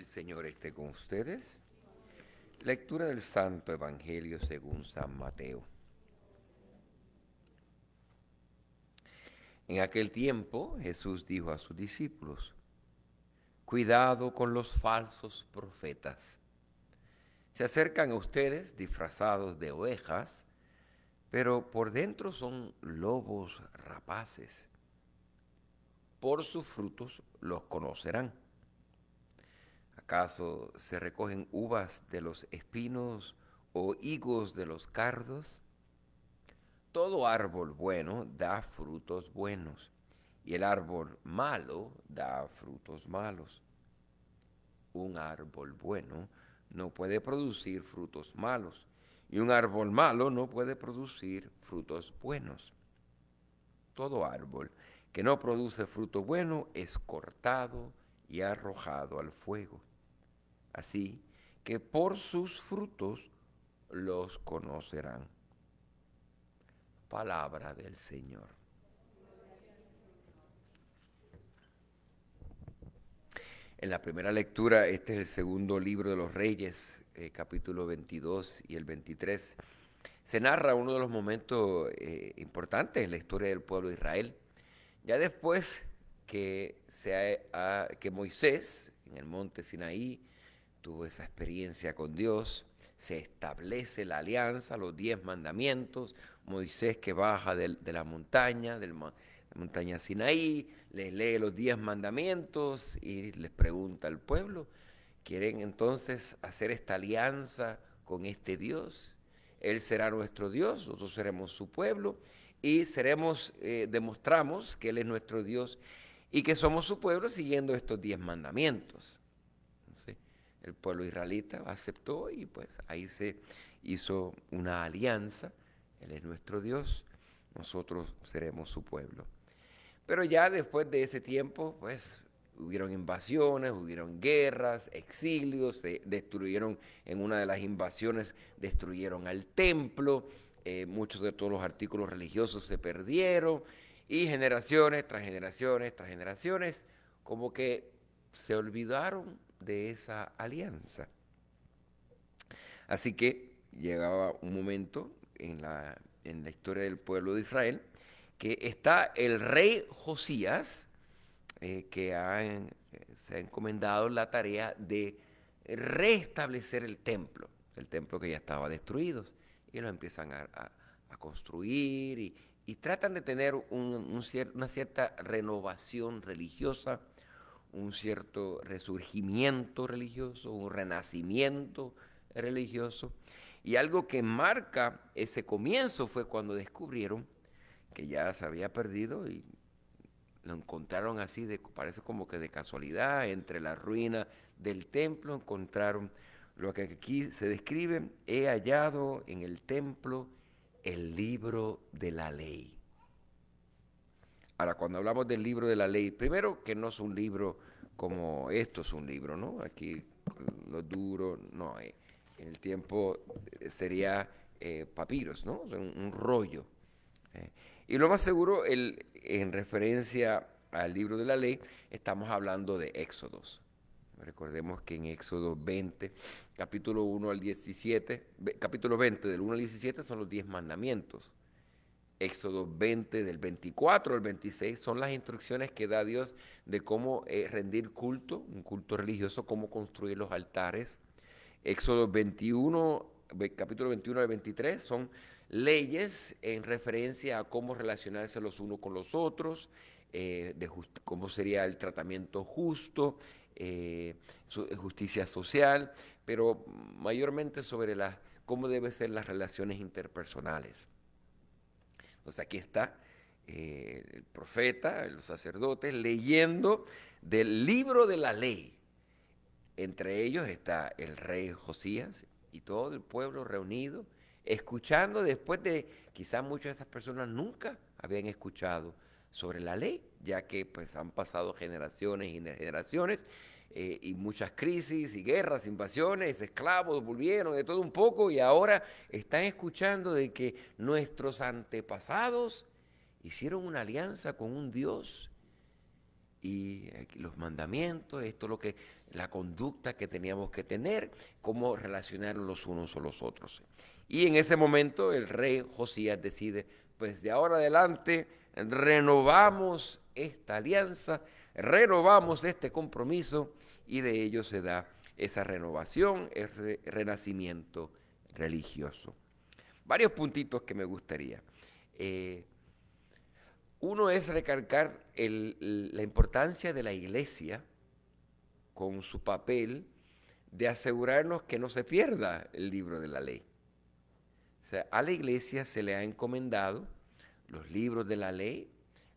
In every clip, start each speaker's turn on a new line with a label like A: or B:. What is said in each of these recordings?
A: El Señor esté con ustedes. Lectura del Santo Evangelio según San Mateo. En aquel tiempo Jesús dijo a sus discípulos, cuidado con los falsos profetas. Se acercan a ustedes disfrazados de ovejas, pero por dentro son lobos rapaces. Por sus frutos los conocerán. ¿Acaso se recogen uvas de los espinos o higos de los cardos? Todo árbol bueno da frutos buenos y el árbol malo da frutos malos. Un árbol bueno no puede producir frutos malos y un árbol malo no puede producir frutos buenos. Todo árbol que no produce fruto bueno es cortado y arrojado al fuego. Así que por sus frutos los conocerán. Palabra del Señor. En la primera lectura, este es el segundo libro de los Reyes, eh, capítulo 22 y el 23, se narra uno de los momentos eh, importantes en la historia del pueblo de Israel. Ya después que, se que Moisés, en el monte Sinaí, tuvo esa experiencia con Dios, se establece la alianza, los diez mandamientos, Moisés que baja de, la montaña, de la montaña Sinaí, les lee los diez mandamientos y les pregunta al pueblo, ¿quieren entonces hacer esta alianza con este Dios? Él será nuestro Dios, nosotros seremos su pueblo y seremos, eh, demostramos que Él es nuestro Dios y que somos su pueblo siguiendo estos diez mandamientos el pueblo israelita aceptó y pues ahí se hizo una alianza. Él es nuestro Dios, nosotros seremos su pueblo. Pero ya después de ese tiempo, pues hubieron invasiones, hubieron guerras, exilios, se destruyeron en una de las invasiones, destruyeron al templo, eh, muchos de todos los artículos religiosos se perdieron y generaciones tras generaciones tras generaciones como que se olvidaron de esa alianza. Así que llegaba un momento en la, historia del pueblo de Israel que está el rey Josías, eh, que se ha encomendado la tarea de restablecer el templo, el templo que ya estaba destruido, y lo empiezan a, construir y, tratan de tener un, una cierta renovación religiosa un cierto resurgimiento religioso, un renacimiento religioso. Y algo que marca ese comienzo fue cuando descubrieron que ya se había perdido y lo encontraron así, de, parece como que de casualidad, entre la ruina del templo encontraron lo que aquí se describe, he hallado en el templo el libro de la ley. Ahora, cuando hablamos del libro de la ley, primero que no es un libro como esto es un libro, ¿no? Aquí lo duro, no. Eh, en el tiempo eh, sería eh, papiros, ¿no? O un, rollo. Y lo más seguro, el, en referencia al libro de la ley, estamos hablando de Éxodos. Recordemos que en Éxodo 20, capítulo 1 al 17, capítulo 20 del 1 al 17 son los 10 mandamientos. Éxodo 20, del 24 al 26, son las instrucciones que da Dios de cómo eh, rendir culto, un culto religioso, cómo construir los altares. Éxodo 21, capítulo 21 al 23, son leyes en referencia a cómo relacionarse los unos con los otros, eh, de cómo sería el tratamiento justo, eh, justicia social, pero mayormente sobre cómo deben ser las relaciones interpersonales. Entonces pues aquí está eh, el profeta, los sacerdotes, leyendo del libro de la ley. Entre ellos está el rey Josías y todo el pueblo reunido, escuchando después de quizás muchas de esas personas nunca habían escuchado sobre la ley, ya que pues han pasado generaciones y generaciones eh, y muchas crisis y guerras, invasiones, esclavos volvieron, de todo un poco, y ahora están escuchando de que nuestros antepasados hicieron una alianza con un Dios y los mandamientos, esto es lo que la conducta que teníamos que tener, cómo relacionar los unos con los otros. Y en ese momento el rey Josías decide, pues de ahora adelante renovamos esta alianza renovamos este compromiso y de ello se da esa renovación, ese renacimiento religioso. Varios puntitos que me gustaría. Eh, uno es recalcar la importancia de la iglesia con su papel de asegurarnos que no se pierda el libro de la ley. O sea, a la iglesia se le ha encomendado los libros de la ley,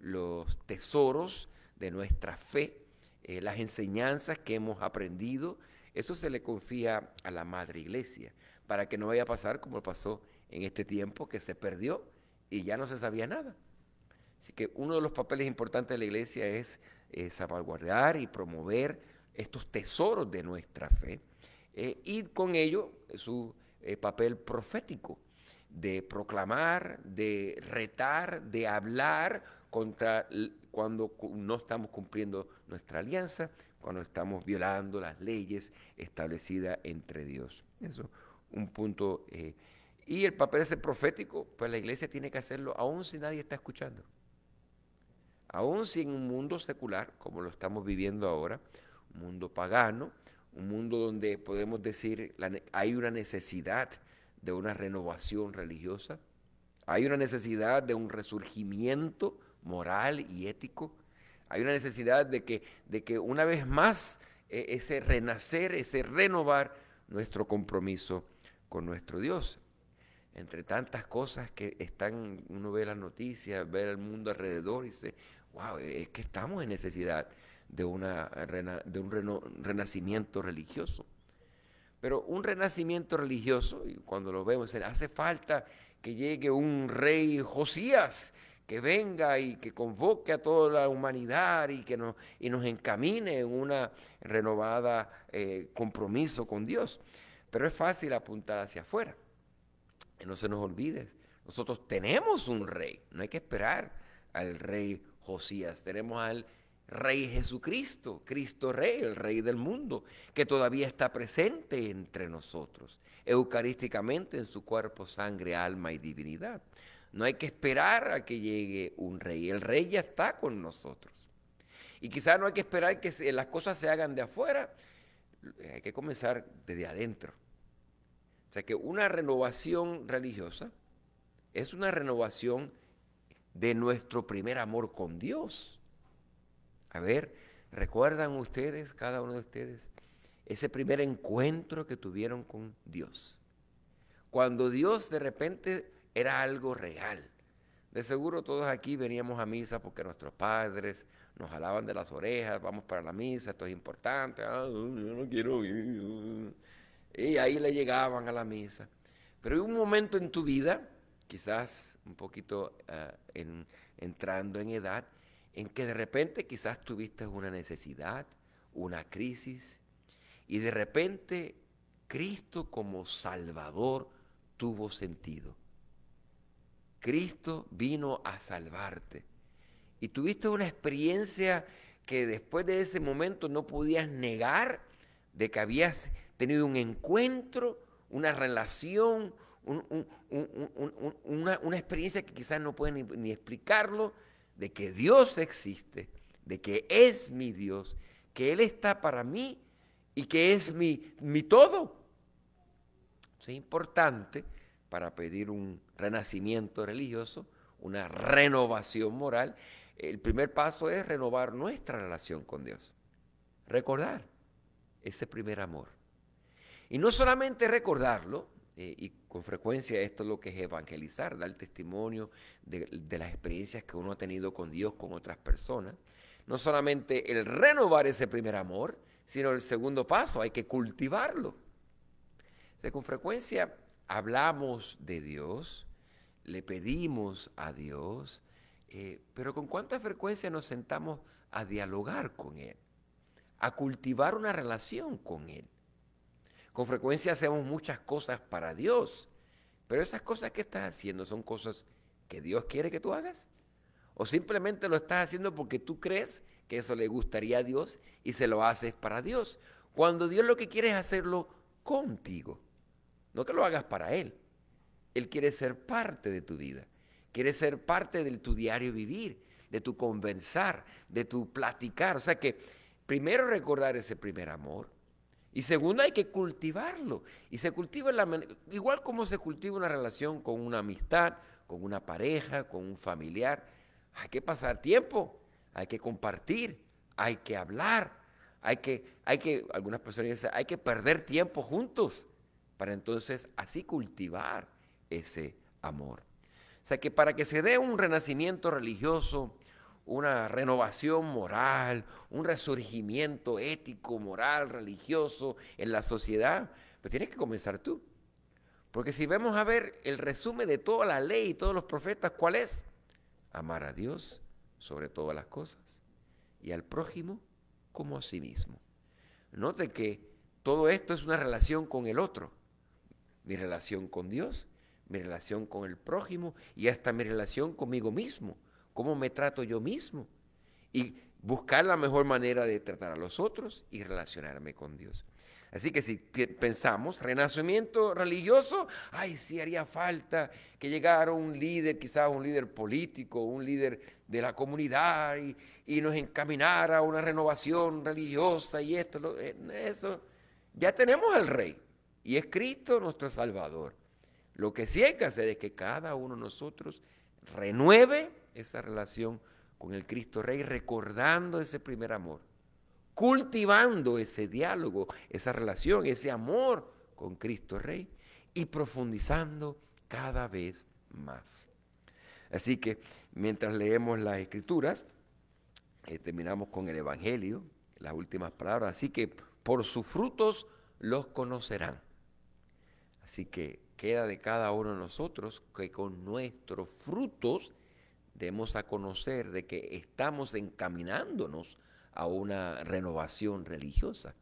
A: los tesoros de nuestra fe, eh, las enseñanzas que hemos aprendido, eso se le confía a la Madre Iglesia, para que no vaya a pasar como pasó en este tiempo que se perdió y ya no se sabía nada. Así que uno de los papeles importantes de la Iglesia es eh, salvaguardar y promover estos tesoros de nuestra fe eh, y con ello su papel profético de proclamar, de retar, de hablar contra cuando no estamos cumpliendo nuestra alianza, cuando estamos violando las leyes establecidas entre Dios. Eso, un punto. Eh, y el papel de ser profético, pues la iglesia tiene que hacerlo aún si nadie está escuchando. Aún si en un mundo secular, como lo estamos viviendo ahora, un mundo pagano, un mundo donde podemos decir hay una necesidad de una renovación religiosa, hay una necesidad de un resurgimiento moral y ético, hay una necesidad de que, de que una vez más e, ese renacer, ese renovar nuestro compromiso con nuestro Dios. Entre tantas cosas que están, uno ve las noticias, ve el mundo alrededor y dice, wow, e, es que estamos en necesidad de, una, de un renacimiento religioso. Pero un renacimiento religioso, y cuando lo vemos, hace falta que llegue un rey Josías que venga y que convoque a toda la humanidad y que nos, y nos encamine en una renovada eh, compromiso con Dios. Pero es fácil apuntar hacia afuera. no se nos olvide, nosotros tenemos un rey, no hay que esperar al rey Josías, tenemos al Rey Jesucristo, Cristo Rey, el Rey del mundo, que todavía está presente entre nosotros, eucarísticamente en su cuerpo, sangre, alma y divinidad. No hay que esperar a que llegue un rey, el rey ya está con nosotros. Y quizás no hay que esperar que las cosas se hagan de afuera, hay que comenzar desde adentro. O sea que una renovación religiosa es una renovación de nuestro primer amor con Dios a ver, ¿recuerdan ustedes, cada uno de ustedes, ese primer encuentro que tuvieron con Dios? Cuando Dios de repente era algo real. De seguro todos aquí veníamos a misa porque nuestros padres nos jalaban de las orejas, vamos para la misa, esto es importante, ah, yo no quiero ir. Y ahí le llegaban a la misa. Pero hay un momento en tu vida, quizás un poquito ah, en, entrando en edad, en que de repente quizás tuviste una necesidad, una crisis, y de repente Cristo como Salvador tuvo sentido. Cristo vino a salvarte. Y tuviste una experiencia que después de ese momento no podías negar de que habías tenido un encuentro, una relación, una, experiencia que quizás no puedes ni explicarlo, de que Dios existe, de que es mi Dios, que Él está para mí y que es mi, mi todo. es importante para pedir un renacimiento religioso, una renovación moral. El primer paso es renovar nuestra relación con Dios, recordar ese primer amor. Y no solamente recordarlo, eh, y con frecuencia esto es lo que es evangelizar, dar testimonio de, las experiencias que uno ha tenido con Dios, con otras personas. No solamente el renovar ese primer amor, sino el segundo paso, hay que cultivarlo. con frecuencia hablamos de Dios, le pedimos a Dios, eh, pero con cuánta frecuencia nos sentamos a dialogar con Él, a cultivar una relación con Él. Con frecuencia hacemos muchas cosas para Dios, pero esas cosas que estás haciendo son cosas que Dios quiere que tú hagas. O simplemente lo estás haciendo porque tú crees que eso le gustaría a Dios y se lo haces para Dios. Cuando Dios lo que quiere es hacerlo contigo, no que lo hagas para Él. Él quiere ser parte de tu vida, quiere ser parte de tu diario vivir, de tu conversar, de tu platicar. O sea que primero recordar ese primer amor, y segundo, hay que cultivarlo. Y se cultiva igual como se cultiva una relación con una amistad, con una pareja, con un familiar. Hay que pasar tiempo, hay que compartir, hay que hablar, hay que, hay que, algunas personas dicen, hay que perder tiempo juntos para entonces así cultivar ese amor. O sea que para que se dé un renacimiento religioso, una renovación moral, un resurgimiento ético, moral, religioso en la sociedad, pero pues tienes que comenzar tú. Porque si vemos a ver el resumen de toda la ley y todos los profetas, ¿cuál es? Amar a Dios sobre todas las cosas y al prójimo como a sí mismo. Note que todo esto es una relación con el otro, mi relación con Dios, mi relación con el prójimo y hasta mi relación conmigo mismo cómo me trato yo mismo y buscar la mejor manera de tratar a los otros y relacionarme con Dios. Así que si pensamos, renacimiento religioso, ay, sí haría falta que llegara un líder, quizás un líder político, un líder de la comunidad y, nos encaminara a una renovación religiosa y esto, eh, eso. Ya tenemos al rey y es Cristo nuestro Salvador. Lo que sí hay que hacer es que cada uno de nosotros renueve esa relación con el Cristo Rey, recordando ese primer amor, cultivando ese diálogo, esa relación, ese amor con Cristo Rey y profundizando cada vez más. Así que mientras leemos las escrituras, eh, terminamos con el Evangelio, las últimas palabras, así que por sus frutos los conocerán. Así que queda de cada uno de nosotros que con nuestros frutos demos a conocer de que estamos encaminándonos a una renovación religiosa,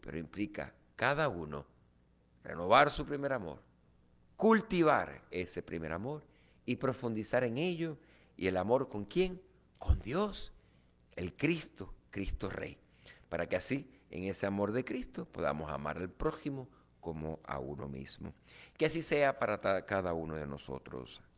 A: pero implica cada uno renovar su primer amor, cultivar ese primer amor y profundizar en ello y el amor con quién? Con Dios, el Cristo, Cristo Rey, para que así en ese amor de Cristo podamos amar al prójimo como a uno mismo. Que así sea para cada uno de nosotros.